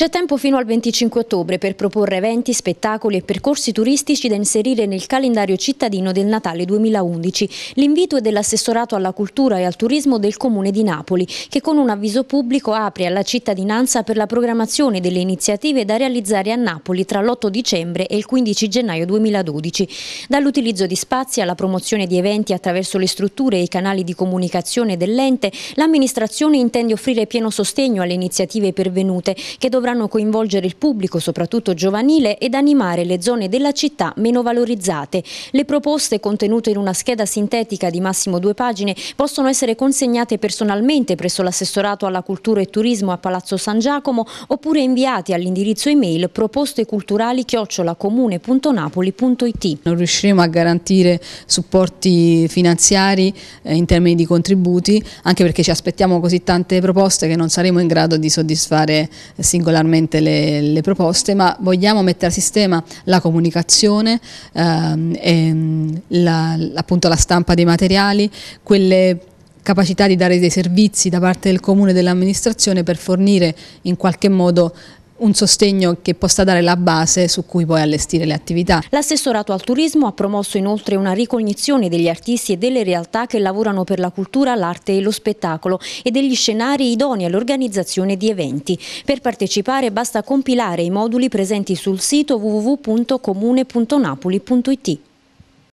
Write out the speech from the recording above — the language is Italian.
C'è tempo fino al 25 ottobre per proporre eventi, spettacoli e percorsi turistici da inserire nel calendario cittadino del Natale 2011. L'invito è dell'assessorato alla cultura e al turismo del Comune di Napoli, che con un avviso pubblico apre alla cittadinanza per la programmazione delle iniziative da realizzare a Napoli tra l'8 dicembre e il 15 gennaio 2012. Dall'utilizzo di spazi alla promozione di eventi attraverso le strutture e i canali di comunicazione dell'ente, l'amministrazione intende offrire pieno sostegno alle iniziative pervenute, che dovranno dovranno coinvolgere il pubblico, soprattutto giovanile, ed animare le zone della città meno valorizzate. Le proposte contenute in una scheda sintetica di massimo due pagine possono essere consegnate personalmente presso l'assessorato alla cultura e turismo a Palazzo San Giacomo oppure inviate all'indirizzo email proposteculturali-comune.napoli.it. Non riusciremo a garantire supporti finanziari eh, in termini di contributi, anche perché ci aspettiamo così tante proposte che non saremo in grado di soddisfare eh, singolarmente regolarmente le, le, proposte, ma vogliamo mettere a sistema la comunicazione, ehm, mm, la, appunto la stampa dei materiali, quelle capacità di dare dei servizi da parte del comune e dell'amministrazione per fornire in qualche modo un sostegno che possa dare la base su cui poi allestire le attività. L'assessorato al turismo ha promosso inoltre una ricognizione degli artisti e delle realtà che lavorano per la cultura, l'arte e lo spettacolo e degli scenari idonei all'organizzazione di eventi. Per partecipare basta compilare i moduli presenti sul sito www.comune.napoli.it.